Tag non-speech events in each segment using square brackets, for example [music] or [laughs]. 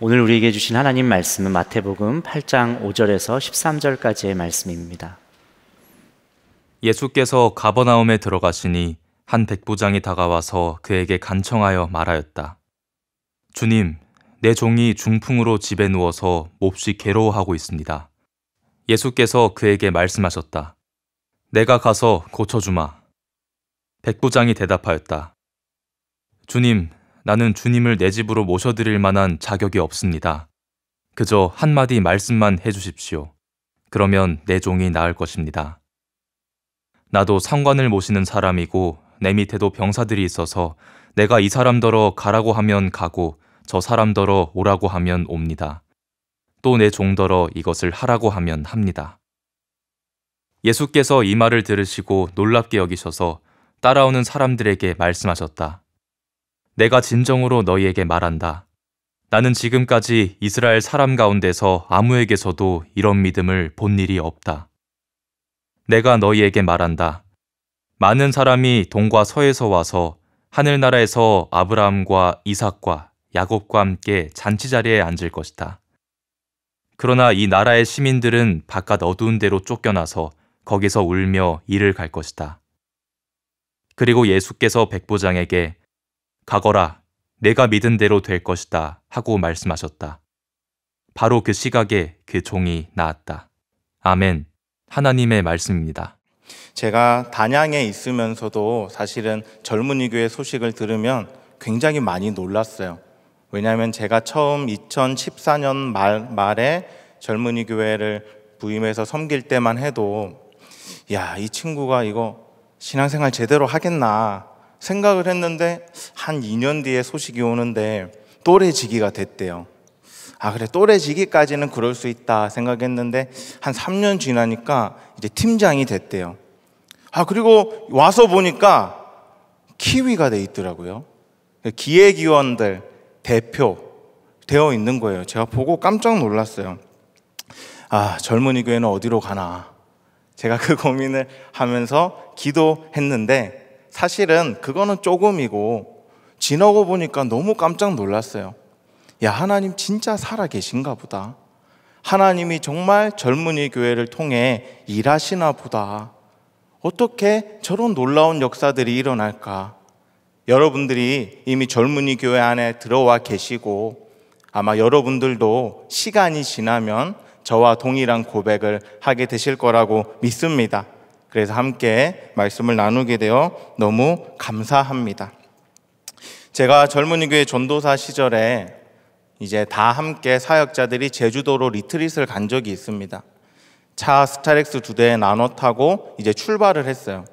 오늘 우리에게 주신 하나님 말씀은 마태복음 8장 5절에서 13절까지의 말씀입니다. 예수께서 가버나움에 들어가시니 한 백부장이 다가와서 그에게 간청하여 말하였다. 주님, 내 종이 중풍으로 집에 누워서 몹시 괴로워하고 있습니다. 예수께서 그에게 말씀하셨다. 내가 가서 고쳐주마. 백부장이 대답하였다. 주님, 나는 주님을 내 집으로 모셔드릴 만한 자격이 없습니다. 그저 한마디 말씀만 해주십시오. 그러면 내 종이 나을 것입니다. 나도 상관을 모시는 사람이고 내 밑에도 병사들이 있어서 내가 이 사람더러 가라고 하면 가고 저 사람더러 오라고 하면 옵니다. 또 내 종더러 이것을 하라고 하면 합니다. 예수께서 이 말을 들으시고 놀랍게 여기셔서 따라오는 사람들에게 말씀하셨다. 내가 진정으로 너희에게 말한다. 나는 지금까지 이스라엘 사람 가운데서 아무에게서도 이런 믿음을 본 일이 없다. 내가 너희에게 말한다. 많은 사람이 동과 서에서 와서 하늘나라에서 아브라함과 이삭과 야곱과 함께 잔치자리에 앉을 것이다. 그러나 이 나라의 시민들은 바깥 어두운 데로 쫓겨나서 거기서 울며 일을 갈 것이다. 그리고 예수께서 백부장에게 가거라 내가 믿은 대로 될 것이다 하고 말씀하셨다. 바로 그 시각에 그 종이 나았다. 아멘. 하나님의 말씀입니다. 제가 단양에 있으면서도 사실은 젊은이 교회 소식을 들으면 굉장히 많이 놀랐어요. 왜냐하면 제가 처음 2014년 말, 말에 젊은이 교회를 부임해서 섬길 때만 해도 야, 이 친구가 이거 신앙생활 제대로 하겠나 생각을 했는데 한 2년 뒤에 소식이 오는데 또래지기가 됐대요. 아, 그래, 또래지기까지는 그럴 수 있다 생각했는데 한 3년 지나니까 이제 팀장이 됐대요. 아, 그리고 와서 보니까 키위가 돼 있더라고요. 기획위원들 대표 되어 있는 거예요. 제가 보고 깜짝 놀랐어요. 아, 젊은이 교회는 어디로 가나. 제가 그 고민을 하면서 기도했는데 사실은 그거는 조금이고 지나고 보니까 너무 깜짝 놀랐어요. 야, 하나님 진짜 살아 계신가 보다. 하나님이 정말 젊은이 교회를 통해 일하시나 보다. 어떻게 저런 놀라운 역사들이 일어날까? 여러분들이 이미 젊은이 교회 안에 들어와 계시고 아마 여러분들도 시간이 지나면 저와 동일한 고백을 하게 되실 거라고 믿습니다. 그래서 함께 말씀을 나누게 되어 너무 감사합니다. 제가 젊은 교회 전도사 시절에 이제 다 함께 사역자들이 제주도로 리트릿을 간 적이 있습니다. 차 스타렉스 두 대에 나눠 타고 이제 출발을 했어요.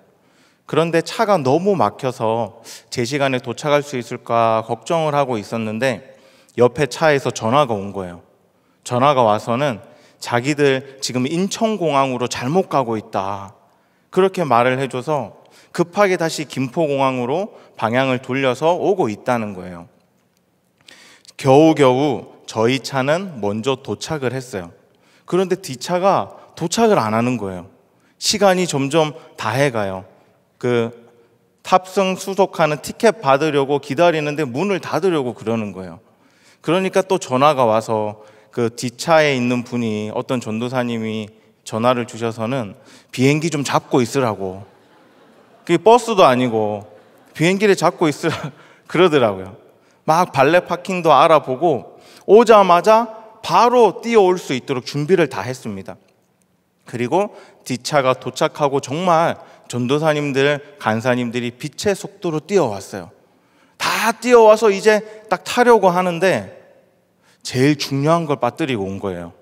그런데 차가 너무 막혀서 제 시간에 도착할 수 있을까 걱정을 하고 있었는데 옆에 차에서 전화가 온 거예요. 전화가 와서는 자기들 지금 인천공항으로 잘못 가고 있다. 그렇게 말을 해줘서 급하게 다시 김포공항으로 방향을 돌려서 오고 있다는 거예요. 겨우겨우 저희 차는 먼저 도착을 했어요. 그런데 뒤차가 도착을 안 하는 거예요. 시간이 점점 다 해가요. 그 탑승 수속하는 티켓 받으려고 기다리는데 문을 닫으려고 그러는 거예요. 그러니까 또 전화가 와서 그 뒷차에 있는 분이 어떤 전도사님이 전화를 주셔서는 비행기 좀 잡고 있으라고. 그게 버스도 아니고 비행기를 잡고 있으라 [laughs] 그러더라고요. 막 발레 파킹도 알아보고 오자마자 바로 뛰어올 수 있도록 준비를 다 했습니다. 그리고 뒷차가 도착하고 정말 전도사님들, 간사님들이 빛의 속도로 뛰어왔어요. 다 뛰어와서 이제 딱 타려고 하는데 제일 중요한 걸 빠뜨리고 온 거예요.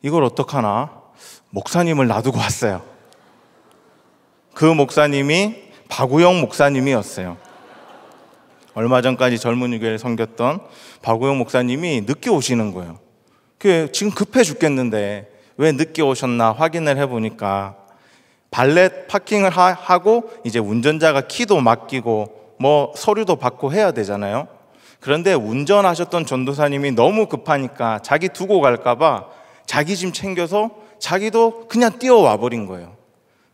이걸 어떡하나? 목사님을 놔두고 왔어요. 그 목사님이 박우영 목사님이었어요. 얼마 전까지 젊은 교를 섬겼던 박우영 목사님이 늦게 오시는 거예요. 그 지금 급해 죽겠는데 왜 늦게 오셨나 확인을 해보니까 발렛 파킹을 하, 고 이제 운전자가 키도 맡기고 뭐 서류도 받고 해야 되잖아요. 그런데 운전하셨던 전도사님이 너무 급하니까 자기 두고 갈까봐 자기 짐 챙겨서 자기도 그냥 뛰어와 버린 거예요.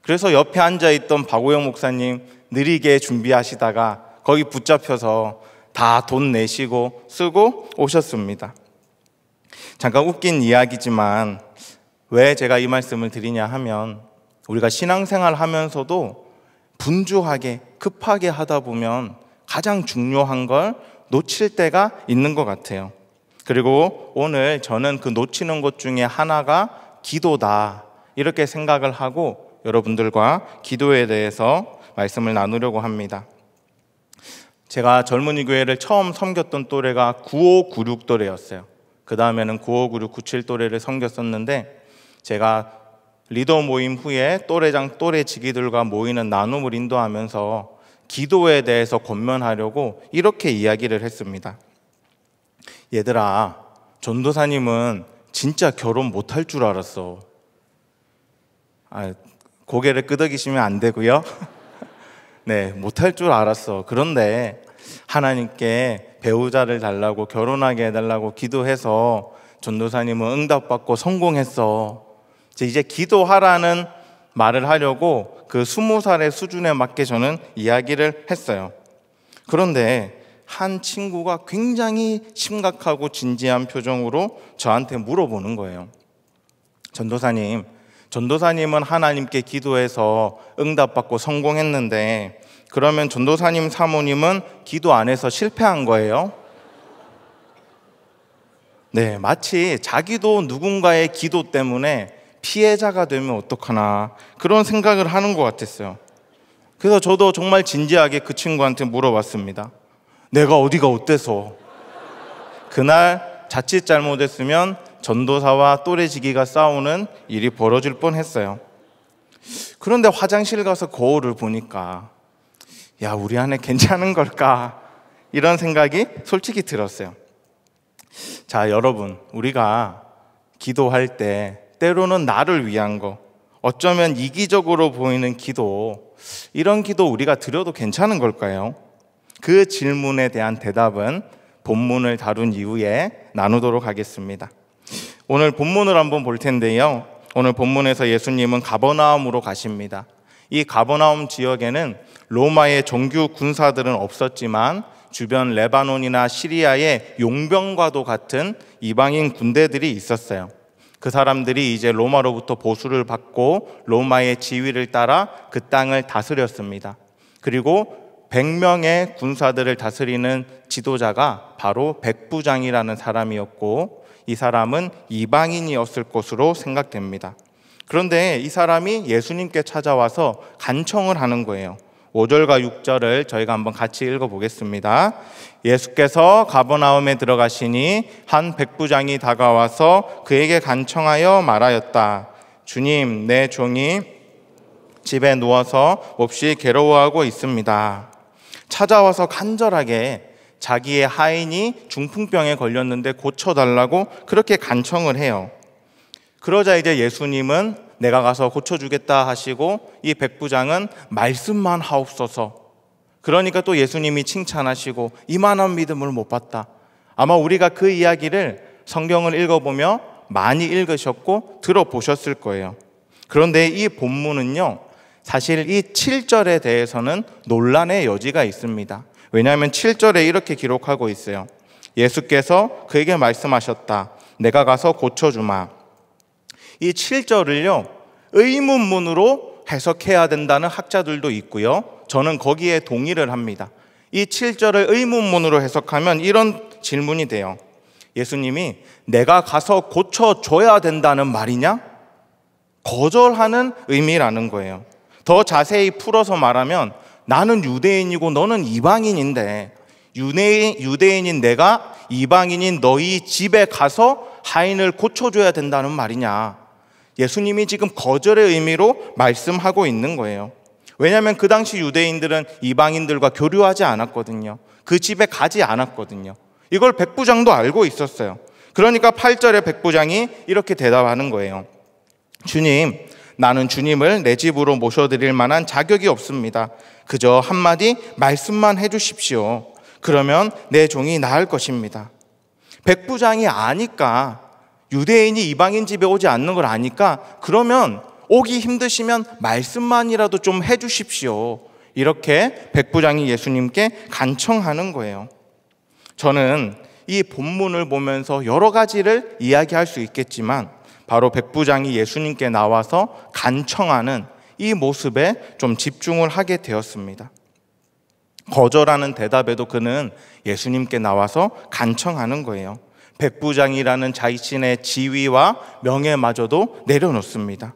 그래서 옆에 앉아 있던 박오영 목사님 느리게 준비하시다가 거기 붙잡혀서 다 돈 내시고 쓰고 오셨습니다. 잠깐 웃긴 이야기지만 왜 제가 이 말씀을 드리냐 하면 우리가 신앙생활 하면서도 분주하게 급하게 하다 보면 가장 중요한 걸 놓칠 때가 있는 것 같아요. 그리고 오늘 저는 그 놓치는 것 중에 하나가 기도다. 이렇게 생각을 하고 여러분들과 기도에 대해서 말씀을 나누려고 합니다. 제가 젊은이 교회를 처음 섬겼던 또래가 9596 또래였어요. 그 다음에는 9596, 97 또래를 섬겼었는데 제가 리더 모임 후에 또래장 또래지기들과 모이는 나눔을 인도하면서 기도에 대해서 권면하려고 이렇게 이야기를 했습니다. 얘들아, 전도사님은 진짜 결혼 못할 줄 알았어. 아, 고개를 끄덕이시면 안 되고요. [laughs] 네, 못할 줄 알았어. 그런데 하나님께 배우자를 달라고 결혼하게 해달라고 기도해서 전도사님은 응답받고 성공했어. 이제 기도하라는 말을 하려고 그 스무 살의 수준에 맞게 저는 이야기를 했어요. 그런데 한 친구가 굉장히 심각하고 진지한 표정으로 저한테 물어보는 거예요. 전도사님, 전도사님은 하나님께 기도해서 응답받고 성공했는데 그러면 전도사님 사모님은 기도 안 해서 실패한 거예요? 네, 마치 자기도 누군가의 기도 때문에 피해자가 되면 어떡하나 그런 생각을 하는 것 같았어요. 그래서 저도 정말 진지하게 그 친구한테 물어봤습니다. 내가 어디가 어때서. 그날 자칫 잘못했으면 전도사와 또래지기가 싸우는 일이 벌어질 뻔 했어요. 그런데 화장실 가서 거울을 보니까, 야, 우리 안에 괜찮은 걸까? 이런 생각이 솔직히 들었어요. 자, 여러분, 우리가 기도할 때 때로는 나를 위한 거, 어쩌면 이기적으로 보이는 기도, 이런 기도 우리가 드려도 괜찮은 걸까요? 그 질문에 대한 대답은 본문을 다룬 이후에 나누도록 하겠습니다. 오늘 본문을 한번 볼 텐데요. 오늘 본문에서 예수님은 가버나움으로 가십니다. 이 가버나움 지역에는 로마의 정규 군사들은 없었지만 주변 레바논이나 시리아의 용병과도 같은 이방인 군대들이 있었어요. 그 사람들이 이제 로마로부터 보수를 받고 로마의 지위를 따라 그 땅을 다스렸습니다. 그리고 100명의 군사들을 다스리는 지도자가 바로 백부장이라는 사람이었고 이 사람은 이방인이었을 것으로 생각됩니다. 그런데 이 사람이 예수님께 찾아와서 간청을 하는 거예요. 5절과 6절을 저희가 한번 같이 읽어보겠습니다. 예수께서 가버나움에 들어가시니 한 백부장이 다가와서 그에게 간청하여 말하였다. 주님, 내 종이 집에 누워서 몹시 괴로워하고 있습니다. 찾아와서 간절하게 자기의 하인이 중풍병에 걸렸는데 고쳐달라고 그렇게 간청을 해요. 그러자 이제 예수님은 내가 가서 고쳐주겠다 하시고 이 백부장은 말씀만 하옵소서. 그러니까 또 예수님이 칭찬하시고 이만한 믿음을 못 봤다. 아마 우리가 그 이야기를 성경을 읽어보며 많이 읽으셨고 들어보셨을 거예요. 그런데 이 본문은요, 사실 이 7절에 대해서는 논란의 여지가 있습니다. 왜냐하면 7절에 이렇게 기록하고 있어요. 예수께서 그에게 말씀하셨다. 내가 가서 고쳐주마. 이 7절을요, 의문문으로 해석해야 된다는 학자들도 있고요. 저는 거기에 동의를 합니다. 이 7절을 의문문으로 해석하면 이런 질문이 돼요. 예수님이 내가 가서 고쳐줘야 된다는 말이냐? 거절하는 의미라는 거예요. 더 자세히 풀어서 말하면 나는 유대인이고 너는 이방인인데 유대인, 유대인인 내가 이방인인 너희 집에 가서 하인을 고쳐줘야 된다는 말이냐. 예수님이 지금 거절의 의미로 말씀하고 있는 거예요. 왜냐하면 그 당시 유대인들은 이방인들과 교류하지 않았거든요. 그 집에 가지 않았거든요. 이걸 백부장도 알고 있었어요. 그러니까 8절에 백부장이 이렇게 대답하는 거예요. 주님, 나는 주님을 내 집으로 모셔드릴 만한 자격이 없습니다. 그저 한마디 말씀만 해주십시오. 그러면 내 종이 나을 것입니다. 백부장이 아니까 유대인이 이방인 집에 오지 않는 걸 아니까 그러면 오기 힘드시면 말씀만이라도 좀 해주십시오. 이렇게 백부장이 예수님께 간청하는 거예요. 저는 이 본문을 보면서 여러 가지를 이야기할 수 있겠지만 바로 백부장이 예수님께 나와서 간청하는 이 모습에 좀 집중을 하게 되었습니다. 거절하는 대답에도 그는 예수님께 나와서 간청하는 거예요. 백부장이라는 자신의 지위와 명예마저도 내려놓습니다.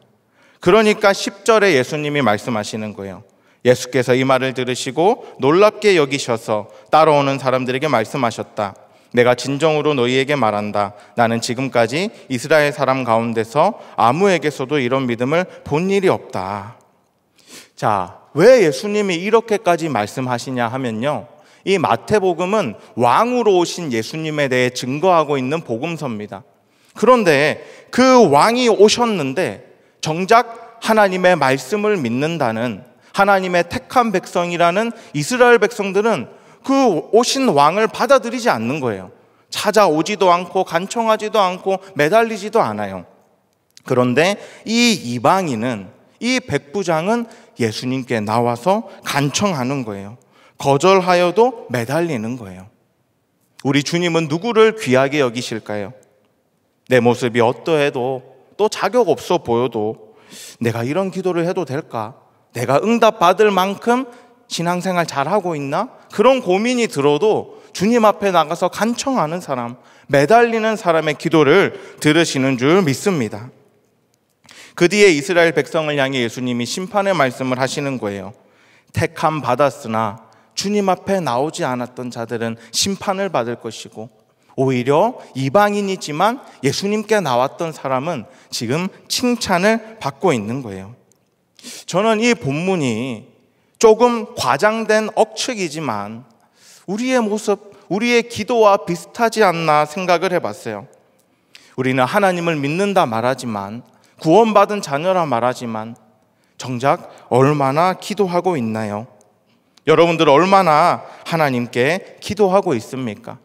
그러니까 10절에 예수님이 말씀하시는 거예요. 예수께서 이 말을 들으시고 놀랍게 여기셔서 따라오는 사람들에게 말씀하셨다. 내가 진정으로 너희에게 말한다. 나는 지금까지 이스라엘 사람 가운데서 아무에게서도 이런 믿음을 본 일이 없다. 자, 왜 예수님이 이렇게까지 말씀하시냐 하면요. 이 마태복음은 왕으로 오신 예수님에 대해 증거하고 있는 복음서입니다. 그런데 그 왕이 오셨는데 정작 하나님의 말씀을 믿는다는 하나님의 택한 백성이라는 이스라엘 백성들은 그 오신 왕을 받아들이지 않는 거예요. 찾아오지도 않고 간청하지도 않고 매달리지도 않아요. 그런데 이 이방인은 이 백부장은 예수님께 나와서 간청하는 거예요. 거절하여도 매달리는 거예요. 우리 주님은 누구를 귀하게 여기실까요? 내 모습이 어떠해도 또 자격 없어 보여도 내가 이런 기도를 해도 될까? 내가 응답받을 만큼 신앙생활 잘하고 있나? 그런 고민이 들어도 주님 앞에 나가서 간청하는 사람, 매달리는 사람의 기도를 들으시는 줄 믿습니다. 그 뒤에 이스라엘 백성을 향해 예수님이 심판의 말씀을 하시는 거예요. 택함 받았으나 주님 앞에 나오지 않았던 자들은 심판을 받을 것이고 오히려 이방인이지만 예수님께 나왔던 사람은 지금 칭찬을 받고 있는 거예요. 저는 이 본문이 조금 과장된 억측이지만 우리의 모습, 우리의 기도와 비슷하지 않나 생각을 해봤어요. 우리는 하나님을 믿는다 말하지만 구원받은 자녀라 말하지만 정작 얼마나 기도하고 있나요? 여러분들 얼마나 하나님께 기도하고 있습니까?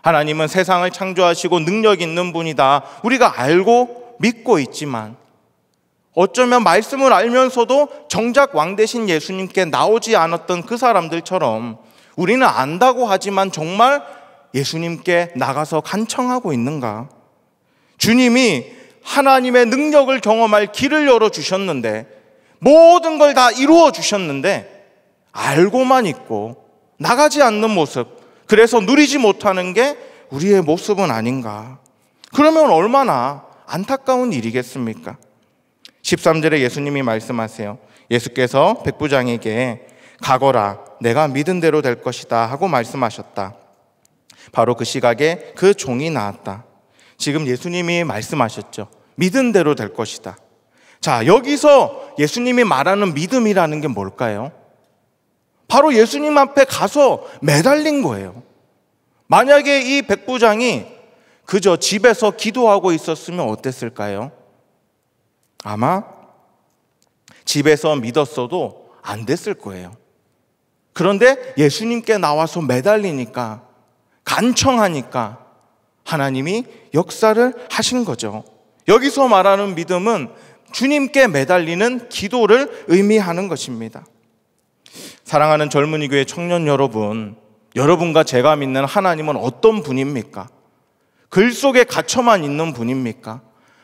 하나님은 세상을 창조하시고 능력 있는 분이다. 우리가 알고 믿고 있지만 어쩌면 말씀을 알면서도 정작 왕 대신 예수님께 나오지 않았던 그 사람들처럼 우리는 안다고 하지만 정말 예수님께 나가서 간청하고 있는가? 주님이 하나님의 능력을 경험할 길을 열어주셨는데 모든 걸 다 이루어 주셨는데 알고만 있고 나가지 않는 모습, 그래서 누리지 못하는 게 우리의 모습은 아닌가. 그러면 얼마나 안타까운 일이겠습니까? 13절에 예수님이 말씀하세요. 예수께서 백부장에게 가거라 내가 믿은 대로 될 것이다 하고 말씀하셨다. 바로 그 시각에 그 종이 나왔다. 지금 예수님이 말씀하셨죠. 믿은 대로 될 것이다. 자, 여기서 예수님이 말하는 믿음이라는 게 뭘까요? 바로 예수님 앞에 가서 매달린 거예요. 만약에 이 백부장이 그저 집에서 기도하고 있었으면 어땠을까요? 아마 집에서 믿었어도 안 됐을 거예요. 그런데 예수님께 나와서 매달리니까, 간청하니까 하나님이 역사를 하신 거죠. 여기서 말하는 믿음은 주님께 매달리는 기도를 의미하는 것입니다. 사랑하는 젊은이 교회 청년 여러분, 여러분과 제가 믿는 하나님은 어떤 분입니까? 글 속에 갇혀만 있는 분입니까?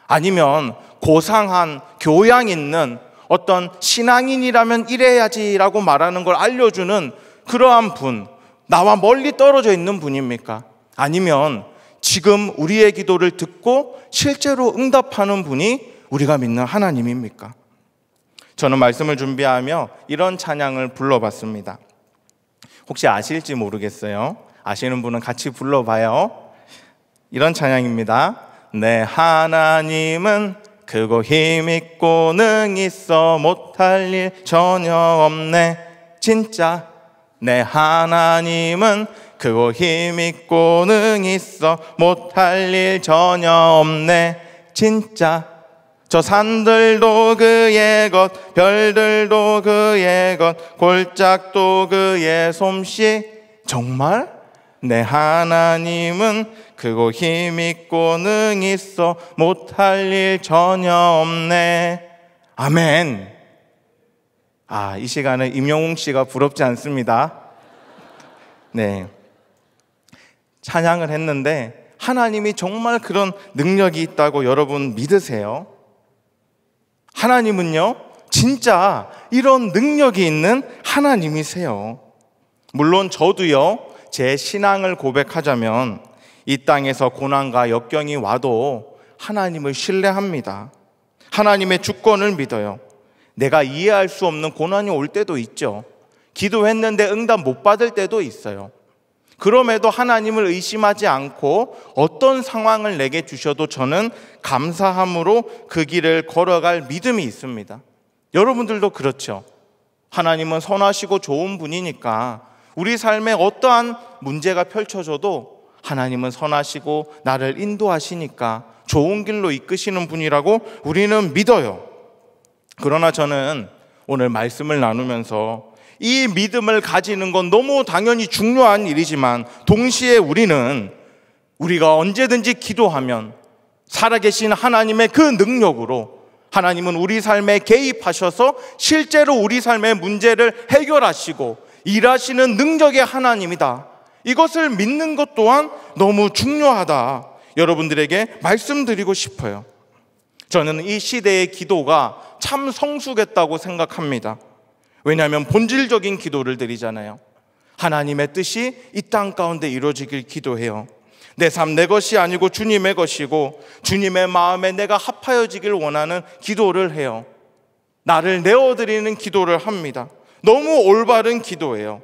아니면 고상한 교양 있는 어떤 신앙인이라면 이래야지라고 말하는 걸 알려주는 그러한 분, 나와 멀리 떨어져 있는 분입니까? 아니면 지금 우리의 기도를 듣고 실제로 응답하는 분이 우리가 믿는 하나님입니까? 저는 말씀을 준비하며 이런 찬양을 불러봤습니다. 혹시 아실지 모르겠어요. 아시는 분은 같이 불러봐요. 이런 찬양입니다. 내 하나님은 그거 힘있고 능 있어 못할 일 전혀 없네 진짜 내 하나님은 그거 힘있고 능 있어 못할 일 전혀 없네 진짜 저 산들도 그의 것 별들도 그의 것 골짝도 그의 솜씨 정말 내 하나님은 크고 힘있고 능 있어 못할 일 전혀 없네. 아멘. 아, 이 시간은 임영웅 씨가 부럽지 않습니다. 네. 찬양을 했는데 하나님이 정말 그런 능력이 있다고 여러분 믿으세요? 하나님은요, 진짜 이런 능력이 있는 하나님이세요. 물론 저도요, 제 신앙을 고백하자면 이 땅에서 고난과 역경이 와도 하나님을 신뢰합니다. 하나님의 주권을 믿어요. 내가 이해할 수 없는 고난이 올 때도 있죠. 기도했는데 응답 못 받을 때도 있어요. 그럼에도 하나님을 의심하지 않고 어떤 상황을 내게 주셔도 저는 감사함으로 그 길을 걸어갈 믿음이 있습니다. 여러분들도 그렇죠. 하나님은 선하시고 좋은 분이니까 우리 삶에 어떠한 문제가 펼쳐져도 하나님은 선하시고 나를 인도하시니까 좋은 길로 이끄시는 분이라고 우리는 믿어요. 그러나 저는 오늘 말씀을 나누면서 이 믿음을 가지는 건 너무 당연히 중요한 일이지만 동시에 우리는 우리가 언제든지 기도하면 살아계신 하나님의 그 능력으로 하나님은 우리 삶에 개입하셔서 실제로 우리 삶의 문제를 해결하시고 일하시는 능력의 하나님이다. 이것을 믿는 것 또한 너무 중요하다. 여러분들에게 말씀드리고 싶어요. 저는 이 시대의 기도가 참 성숙했다고 생각합니다. 왜냐하면 본질적인 기도를 드리잖아요. 하나님의 뜻이 이 땅 가운데 이루어지길 기도해요. 내 삶 내 것이 아니고 주님의 것이고 주님의 마음에 내가 합하여지길 원하는 기도를 해요. 나를 내어드리는 기도를 합니다. 너무 올바른 기도예요.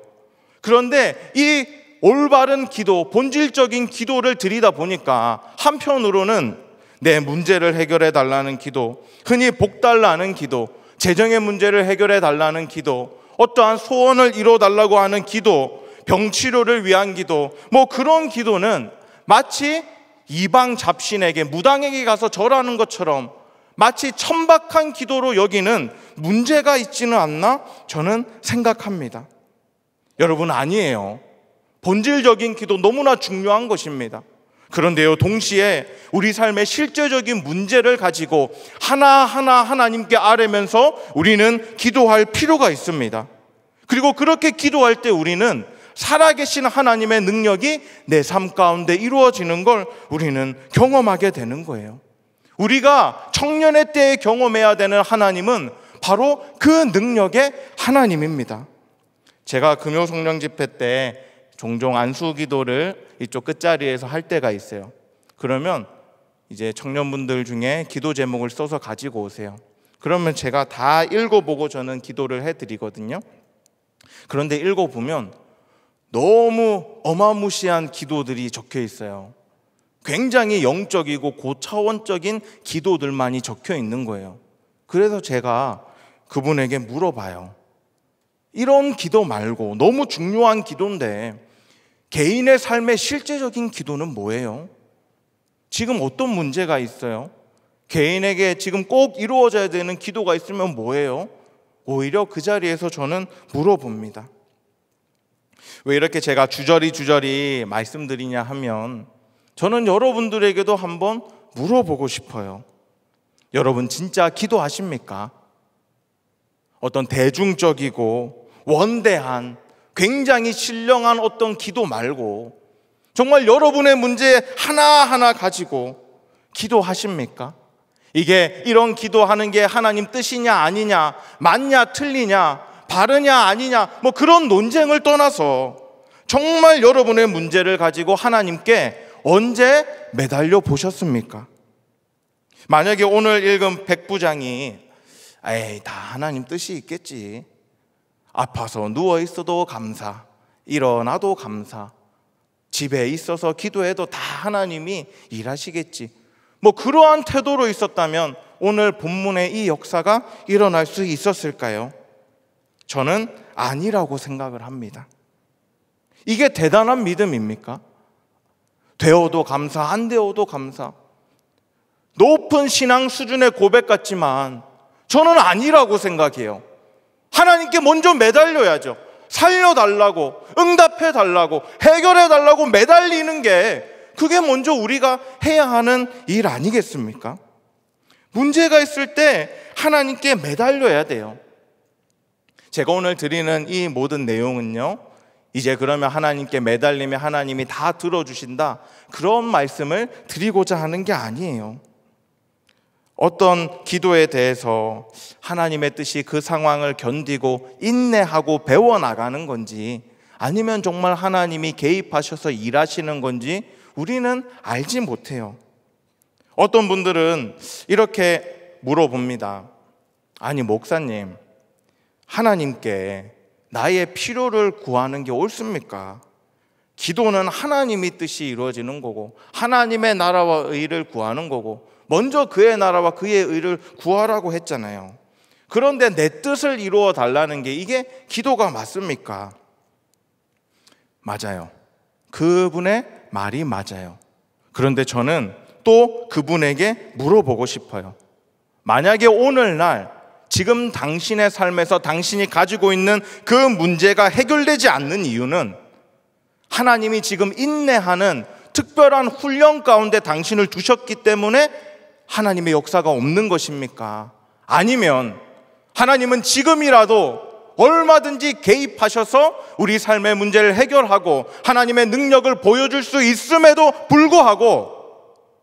그런데 이 올바른 기도, 본질적인 기도를 드리다 보니까 한편으로는 내 문제를 해결해 달라는 기도, 흔히 복 달라는 기도, 재정의 문제를 해결해 달라는 기도, 어떠한 소원을 이루어 달라고 하는 기도, 병 치료를 위한 기도, 뭐 그런 기도는 마치 이방 잡신에게 무당에게 가서 절하는 것처럼 마치 천박한 기도로 여기는 문제가 있지는 않나 저는 생각합니다. 여러분 아니에요. 본질적인 기도 너무나 중요한 것입니다. 그런데요, 동시에 우리 삶의 실제적인 문제를 가지고 하나하나 하나님께 아뢰면서 우리는 기도할 필요가 있습니다. 그리고 그렇게 기도할 때 우리는 살아계신 하나님의 능력이 내 삶 가운데 이루어지는 걸 우리는 경험하게 되는 거예요. 우리가 청년의 때에 경험해야 되는 하나님은 바로 그 능력의 하나님입니다. 제가 금요 성령 집회 때 종종 안수 기도를 이쪽 끝자리에서 할 때가 있어요. 그러면 이제 청년분들 중에 기도 제목을 써서 가지고 오세요. 그러면 제가 다 읽어보고 저는 기도를 해드리거든요. 그런데 읽어보면 너무 어마무시한 기도들이 적혀 있어요. 굉장히 영적이고 고차원적인 기도들만이 적혀 있는 거예요. 그래서 제가 그분에게 물어봐요. 이런 기도 말고 너무 중요한 기도인데 개인의 삶의 실제적인 기도는 뭐예요? 지금 어떤 문제가 있어요? 개인에게 지금 꼭 이루어져야 되는 기도가 있으면 뭐예요? 오히려 그 자리에서 저는 물어봅니다. 왜 이렇게 제가 주저리 주저리 말씀드리냐 하면 저는 여러분들에게도 한번 물어보고 싶어요. 여러분 진짜 기도하십니까? 어떤 대중적이고 원대한 굉장히 신령한 어떤 기도 말고 정말 여러분의 문제 하나하나 가지고 기도하십니까? 이게 이런 기도하는 게 하나님 뜻이냐 아니냐, 맞냐 틀리냐, 바르냐 아니냐, 뭐 그런 논쟁을 떠나서 정말 여러분의 문제를 가지고 하나님께 언제 매달려 보셨습니까? 만약에 오늘 읽은 백부장이 에이, 다 하나님 뜻이 있겠지. 아파서 누워 있어도 감사, 일어나도 감사, 집에 있어서 기도해도 다 하나님이 일하시겠지. 뭐 그러한 태도로 있었다면 오늘 본문의 이 역사가 일어날 수 있었을까요? 저는 아니라고 생각을 합니다. 이게 대단한 믿음입니까? 되어도 감사, 안 되어도 감사. 높은 신앙 수준의 고백 같지만 저는 아니라고 생각해요. 하나님께 먼저 매달려야죠. 살려달라고, 응답해달라고, 해결해달라고 매달리는 게 그게 먼저 우리가 해야 하는 일 아니겠습니까? 문제가 있을 때 하나님께 매달려야 돼요. 제가 오늘 드리는 이 모든 내용은요, 이제 그러면 하나님께 매달리면 하나님이 다 들어주신다. 그런 말씀을 드리고자 하는 게 아니에요. 어떤 기도에 대해서 하나님의 뜻이 그 상황을 견디고 인내하고 배워나가는 건지 아니면 정말 하나님이 개입하셔서 일하시는 건지 우리는 알지 못해요. 어떤 분들은 이렇게 물어봅니다. 아니, 목사님, 하나님께 나의 필요를 구하는 게 옳습니까? 기도는 하나님이 뜻이 이루어지는 거고, 하나님의 나라와 의를 구하는 거고, 먼저 그의 나라와 그의 의를 구하라고 했잖아요. 그런데 내 뜻을 이루어 달라는 게 이게 기도가 맞습니까? 맞아요. 그분의 말이 맞아요. 그런데 저는 또 그분에게 물어보고 싶어요. 만약에 오늘날 지금 당신의 삶에서 당신이 가지고 있는 그 문제가 해결되지 않는 이유는 하나님이 지금 인내하는 특별한 훈련 가운데 당신을 두셨기 때문에 하나님의 역사가 없는 것입니까? 아니면 하나님은 지금이라도 얼마든지 개입하셔서 우리 삶의 문제를 해결하고 하나님의 능력을 보여줄 수 있음에도 불구하고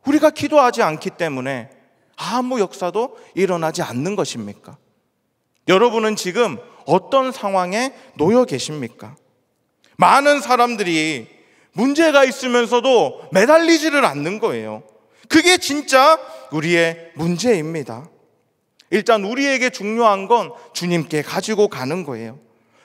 우리가 기도하지 않기 때문에 아무 역사도 일어나지 않는 것입니까? 여러분은 지금 어떤 상황에 놓여 계십니까? 많은 사람들이 문제가 있으면서도 매달리지를 않는 거예요. 그게 진짜 우리의 문제입니다. 일단 우리에게 중요한 건 주님께 가지고 가는 거예요.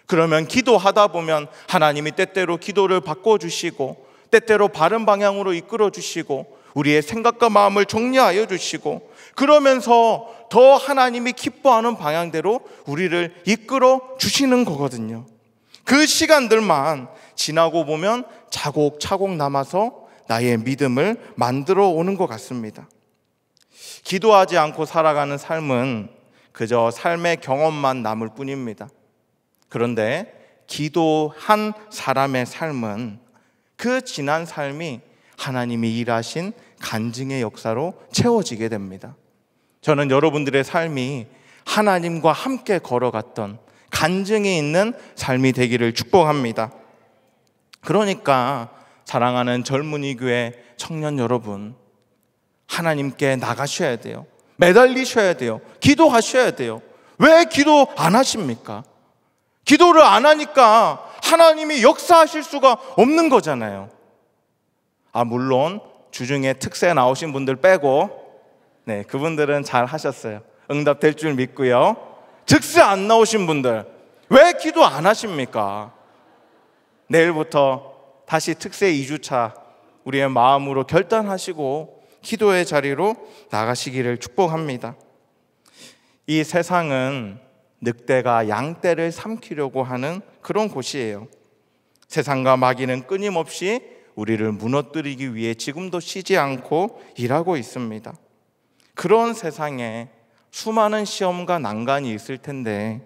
그러면 기도하다 보면 하나님이 때때로 기도를 바꿔주시고 때때로 바른 방향으로 이끌어 주시고 우리의 생각과 마음을 정리하여 주시고 그러면서 더 하나님이 기뻐하는 방향대로 우리를 이끌어 주시는 거거든요. 그 시간들만 지나고 보면 자곡차곡 남아서 나의 믿음을 만들어 오는 것 같습니다. 기도하지 않고 살아가는 삶은 그저 삶의 경험만 남을 뿐입니다. 그런데 기도한 사람의 삶은 그 지난 삶이 하나님이 일하신 간증의 역사로 채워지게 됩니다. 저는 여러분들의 삶이 하나님과 함께 걸어갔던 간증이 있는 삶이 되기를 축복합니다. 그러니까 사랑하는 젊은이 교회 청년 여러분, 하나님께 나가셔야 돼요. 매달리셔야 돼요. 기도하셔야 돼요. 왜 기도 안 하십니까? 기도를 안 하니까 하나님이 역사하실 수가 없는 거잖아요. 아, 물론 주중에 특세 나오신 분들 빼고, 네, 그분들은 잘 하셨어요. 응답될 줄 믿고요. 즉세 안 나오신 분들, 왜 기도 안 하십니까? 내일부터 다시 특세 2주차 우리의 마음으로 결단하시고 기도의 자리로 나가시기를 축복합니다. 이 세상은 늑대가 양떼를 삼키려고 하는 그런 곳이에요. 세상과 마귀는 끊임없이 우리를 무너뜨리기 위해 지금도 쉬지 않고 일하고 있습니다. 그런 세상에 수많은 시험과 난관이 있을 텐데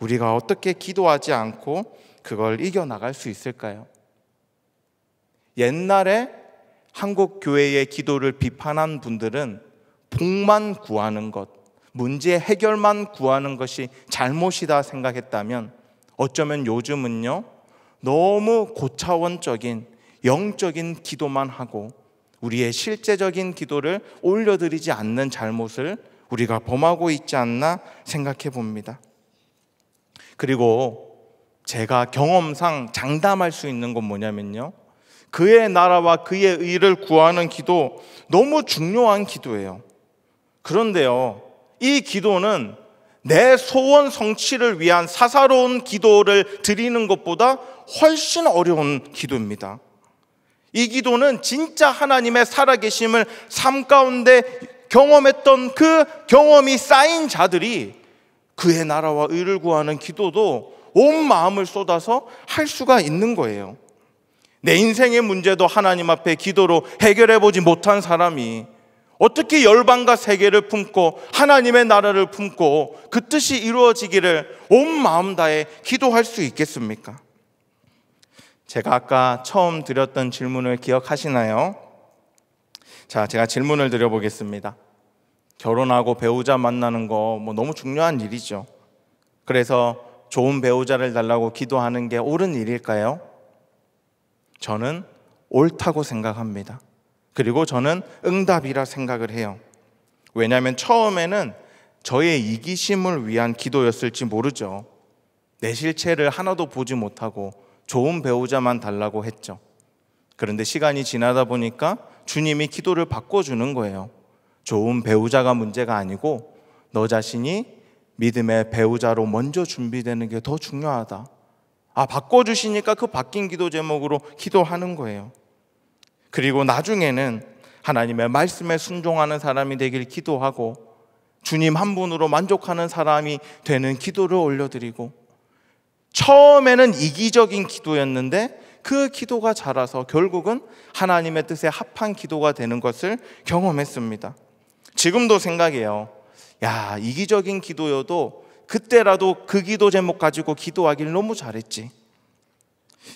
우리가 어떻게 기도하지 않고 그걸 이겨나갈 수 있을까요? 옛날에 한국 교회의 기도를 비판한 분들은 복만 구하는 것, 문제 해결만 구하는 것이 잘못이다 생각했다면 어쩌면 요즘은요, 너무 고차원적인 영적인 기도만 하고 우리의 실제적인 기도를 올려드리지 않는 잘못을 우리가 범하고 있지 않나 생각해 봅니다. 그리고 제가 경험상 장담할 수 있는 건 뭐냐면요. 그의 나라와 그의 의를 구하는 기도 너무 중요한 기도예요. 그런데요, 이 기도는 내 소원 성취를 위한 사사로운 기도를 드리는 것보다 훨씬 어려운 기도입니다. 이 기도는 진짜 하나님의 살아계심을 삶 가운데 경험했던 그 경험이 쌓인 자들이 그의 나라와 의를 구하는 기도도 온 마음을 쏟아서 할 수가 있는 거예요. 내 인생의 문제도 하나님 앞에 기도로 해결해 보지 못한 사람이 어떻게 열방과 세계를 품고 하나님의 나라를 품고 그 뜻이 이루어지기를 온 마음 다해 기도할 수 있겠습니까? 제가 아까 처음 드렸던 질문을 기억하시나요? 자, 제가 질문을 드려보겠습니다. 결혼하고 배우자 만나는 거 뭐 너무 중요한 일이죠. 그래서 좋은 배우자를 달라고 기도하는 게 옳은 일일까요? 저는 옳다고 생각합니다. 그리고 저는 응답이라 생각을 해요. 왜냐하면 처음에는 저의 이기심을 위한 기도였을지 모르죠. 내 실체를 하나도 보지 못하고 좋은 배우자만 달라고 했죠. 그런데 시간이 지나다 보니까 주님이 기도를 바꿔주는 거예요. 좋은 배우자가 문제가 아니고 너 자신이 믿음의 배우자로 먼저 준비되는 게 더 중요하다. 아, 바꿔주시니까 그 바뀐 기도 제목으로 기도하는 거예요. 그리고 나중에는 하나님의 말씀에 순종하는 사람이 되길 기도하고 주님 한 분으로 만족하는 사람이 되는 기도를 올려드리고 처음에는 이기적인 기도였는데 그 기도가 자라서 결국은 하나님의 뜻에 합한 기도가 되는 것을 경험했습니다. 지금도 생각해요. 야, 이기적인 기도여도 그때라도 그 기도 제목 가지고 기도하길 너무 잘했지.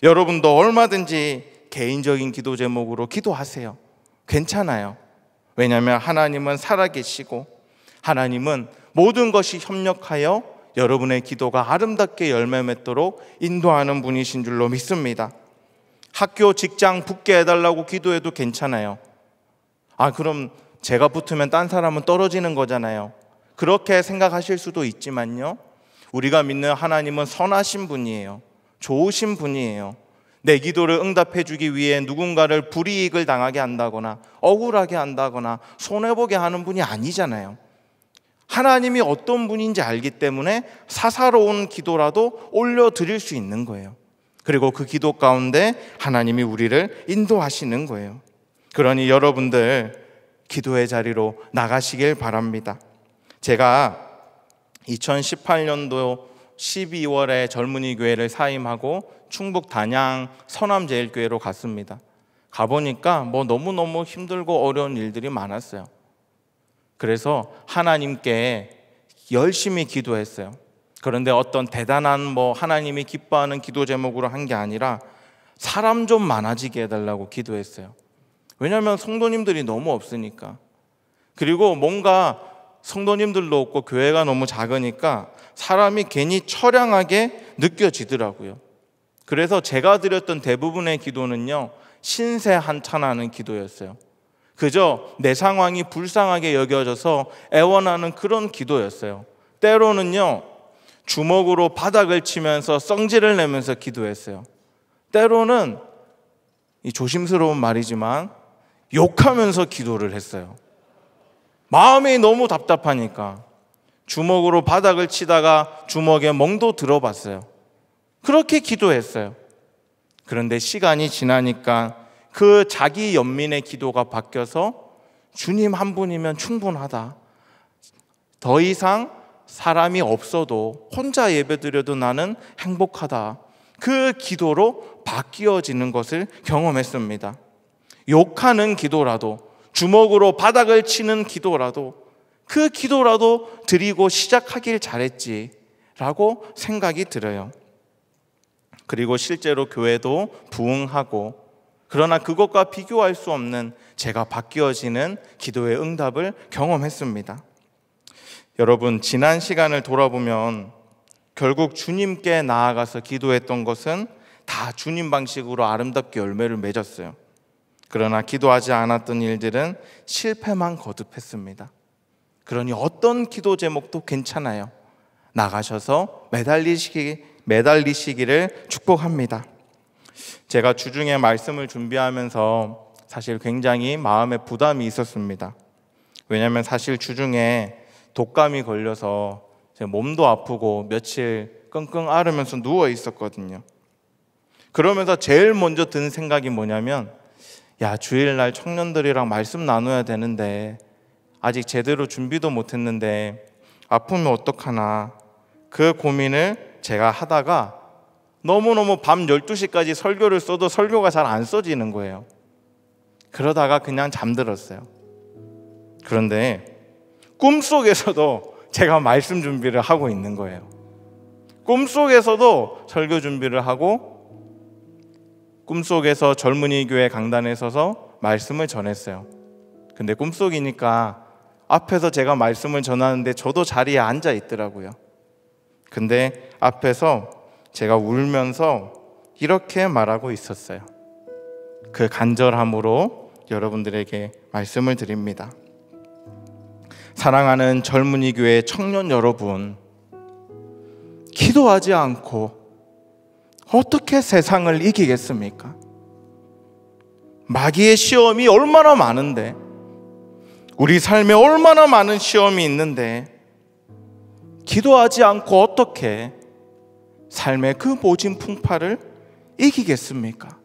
여러분도 얼마든지 개인적인 기도 제목으로 기도하세요. 괜찮아요. 왜냐하면 하나님은 살아계시고 하나님은 모든 것이 협력하여 여러분의 기도가 아름답게 열매 맺도록 인도하는 분이신 줄로 믿습니다. 학교, 직장 붙게 해달라고 기도해도 괜찮아요. 아, 그럼 제가 붙으면 딴 사람은 떨어지는 거잖아요. 그렇게 생각하실 수도 있지만요. 우리가 믿는 하나님은 선하신 분이에요. 좋으신 분이에요. 내 기도를 응답해 주기 위해 누군가를 불이익을 당하게 한다거나 억울하게 한다거나 손해보게 하는 분이 아니잖아요. 하나님이 어떤 분인지 알기 때문에 사사로운 기도라도 올려드릴 수 있는 거예요. 그리고 그 기도 가운데 하나님이 우리를 인도하시는 거예요. 그러니 여러분들 기도의 자리로 나가시길 바랍니다. 제가 2018년도 12월에 젊은이 교회를 사임하고 충북 단양 서남제일교회로 갔습니다. 가보니까 뭐 너무너무 힘들고 어려운 일들이 많았어요. 그래서 하나님께 열심히 기도했어요. 그런데 어떤 대단한 뭐 하나님이 기뻐하는 기도 제목으로 한 게 아니라 사람 좀 많아지게 해달라고 기도했어요. 왜냐하면 성도님들이 너무 없으니까. 그리고 뭔가 성도님들도 없고 교회가 너무 작으니까 사람이 괜히 처량하게 느껴지더라고요. 그래서 제가 드렸던 대부분의 기도는요, 신세 한탄하는 기도였어요. 그저 내 상황이 불쌍하게 여겨져서 애원하는 그런 기도였어요. 때로는요, 주먹으로 바닥을 치면서 성질을 내면서 기도했어요. 때로는 이 조심스러운 말이지만 욕하면서 기도를 했어요. 마음이 너무 답답하니까 주먹으로 바닥을 치다가 주먹에 멍도 들어봤어요. 그렇게 기도했어요. 그런데 시간이 지나니까 그 자기 연민의 기도가 바뀌어서 주님 한 분이면 충분하다. 더 이상 사람이 없어도 혼자 예배드려도 나는 행복하다. 그 기도로 바뀌어지는 것을 경험했습니다. 욕하는 기도라도 주먹으로 바닥을 치는 기도라도 그 기도라도 드리고 시작하길 잘했지라고 생각이 들어요. 그리고 실제로 교회도 부응하고 그러나 그것과 비교할 수 없는 제가 바뀌어지는 기도의 응답을 경험했습니다. 여러분, 지난 시간을 돌아보면 결국 주님께 나아가서 기도했던 것은 다 주님 방식으로 아름답게 열매를 맺었어요. 그러나 기도하지 않았던 일들은 실패만 거듭했습니다. 그러니 어떤 기도 제목도 괜찮아요. 나가셔서 매달리시기, 매달리시기를 축복합니다. 제가 주중에 말씀을 준비하면서 사실 굉장히 마음에 부담이 있었습니다. 왜냐하면 사실 주중에 독감이 걸려서 제 몸도 아프고 며칠 끙끙 앓으면서 누워 있었거든요. 그러면서 제일 먼저 든 생각이 뭐냐면 야, 주일날 청년들이랑 말씀 나눠야 되는데, 아직 제대로 준비도 못했는데, 아프면 어떡하나. 그 고민을 제가 하다가 너무너무 밤 12시까지 설교를 써도 설교가 잘 안 써지는 거예요. 그러다가 그냥 잠들었어요. 그런데 꿈속에서도 [laughs] 제가 말씀 준비를 하고 있는 거예요. 꿈속에서도 설교 준비를 하고 꿈속에서 젊은이 교회 강단에 서서 말씀을 전했어요. 근데 꿈속이니까 앞에서 제가 말씀을 전하는데 저도 자리에 앉아 있더라고요. 근데 앞에서 제가 울면서 이렇게 말하고 있었어요. 그 간절함으로 여러분들에게 말씀을 드립니다. 사랑하는 젊은이 교회 청년 여러분, 기도하지 않고 어떻게 세상을 이기겠습니까? 마귀의 시험이 얼마나 많은데, 우리 삶에 얼마나 많은 시험이 있는데, 기도하지 않고 어떻게 삶의 그 모진 풍파를 이기겠습니까?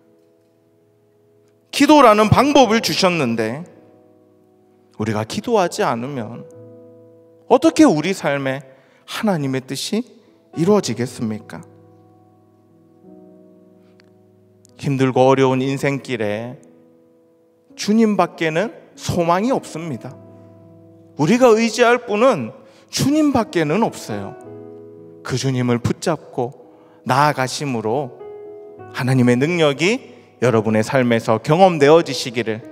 기도라는 방법을 주셨는데, 우리가 기도하지 않으면 어떻게 우리 삶에 하나님의 뜻이 이루어지겠습니까? 힘들고 어려운 인생길에 주님밖에는 소망이 없습니다. 우리가 의지할 분은 주님밖에는 없어요. 그 주님을 붙잡고 나아가심으로 하나님의 능력이 여러분의 삶에서 경험되어지시기를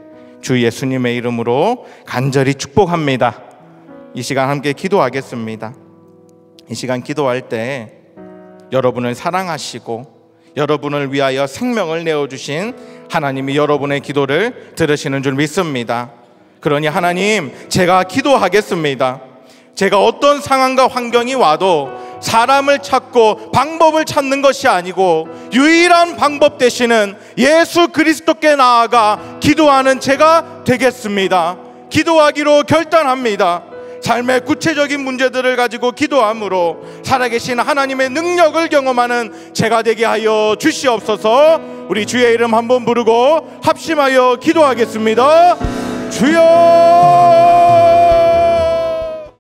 주 예수님의 이름으로 간절히 축복합니다. 이 시간 함께 기도하겠습니다. 이 시간 기도할 때 여러분을 사랑하시고 여러분을 위하여 생명을 내어주신 하나님이 여러분의 기도를 들으시는 줄 믿습니다. 그러니 하나님, 제가 기도하겠습니다. 제가 어떤 상황과 환경이 와도 사람을 찾고 방법을 찾는 것이 아니고 유일한 방법 되시는 예수 그리스도께 나아가 기도하는 제가 되겠습니다. 기도하기로 결단합니다. 삶의 구체적인 문제들을 가지고 기도함으로 살아계신 하나님의 능력을 경험하는 제가 되게 하여 주시옵소서 우리 주의 이름 한 번 부르고 합심하여 기도하겠습니다 주여